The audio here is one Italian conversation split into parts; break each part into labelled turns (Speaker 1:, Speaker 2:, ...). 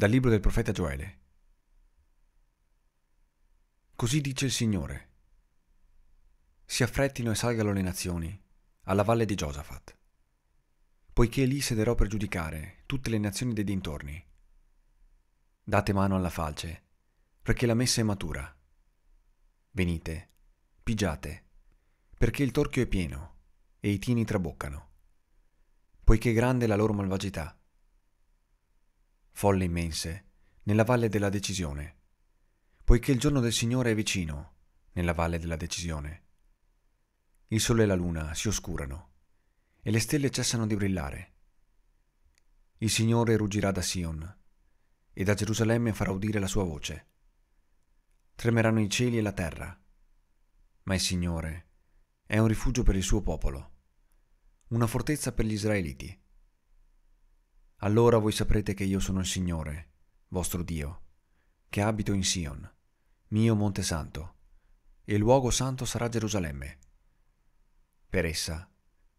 Speaker 1: Dal libro del profeta Gioele. Così dice il Signore. Si affrettino e salgano le nazioni, alla valle di Giosafat, poiché lì sederò per giudicare tutte le nazioni dei dintorni. Date mano alla falce, perché la messa è matura. Venite, pigiate, perché il torchio è pieno e i tini traboccano, poiché grande è la loro malvagità folle immense, nella valle della decisione, poiché il giorno del Signore è vicino, nella valle della decisione. Il sole e la luna si oscurano, e le stelle cessano di brillare. Il Signore ruggirà da Sion, e da Gerusalemme farà udire la sua voce. Tremeranno i cieli e la terra, ma il Signore è un rifugio per il suo popolo, una fortezza per gli israeliti allora voi saprete che io sono il Signore, vostro Dio, che abito in Sion, mio Monte Santo, e il luogo santo sarà Gerusalemme. Per essa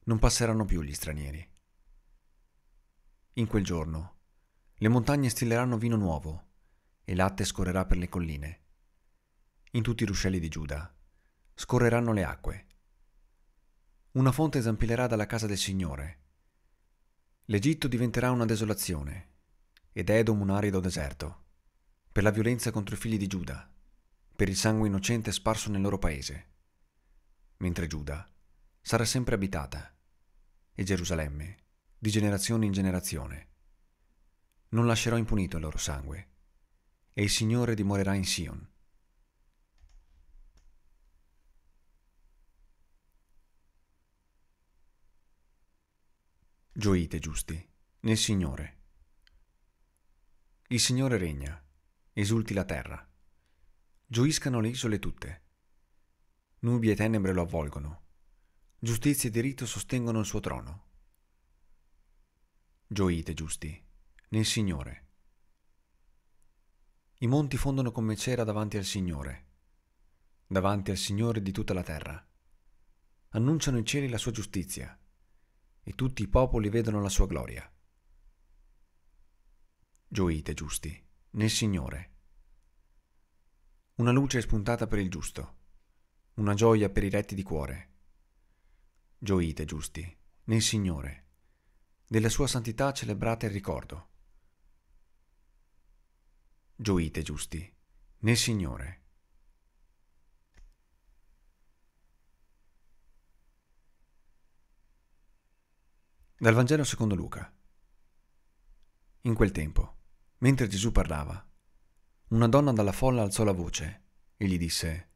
Speaker 1: non passeranno più gli stranieri. In quel giorno le montagne stilleranno vino nuovo, e latte scorrerà per le colline. In tutti i ruscelli di Giuda scorreranno le acque. Una fonte zampilerà dalla casa del Signore, L'Egitto diventerà una desolazione ed Edom un arido deserto, per la violenza contro i figli di Giuda, per il sangue innocente sparso nel loro paese, mentre Giuda sarà sempre abitata e Gerusalemme di generazione in generazione. Non lascerò impunito il loro sangue e il Signore dimorerà in Sion Gioite giusti nel Signore. Il Signore regna, esulti la terra. Gioiscano le isole tutte. Nubi e tenebre lo avvolgono. Giustizia e diritto sostengono il suo trono. Gioite giusti nel Signore. I monti fondono come cera davanti al Signore, davanti al Signore di tutta la terra. Annunciano i cieli la sua giustizia e tutti i popoli vedono la sua gloria. Gioite, giusti, nel Signore. Una luce è spuntata per il giusto, una gioia per i retti di cuore. Gioite, giusti, nel Signore. Della sua santità celebrate il ricordo. Gioite, giusti, nel Signore. Dal Vangelo secondo Luca. In quel tempo, mentre Gesù parlava, una donna dalla folla alzò la voce e gli disse,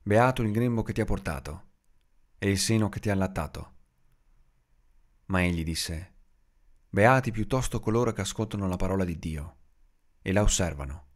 Speaker 1: Beato il grembo che ti ha portato e il seno che ti ha allattato. Ma egli disse, Beati piuttosto coloro che ascoltano la parola di Dio e la osservano.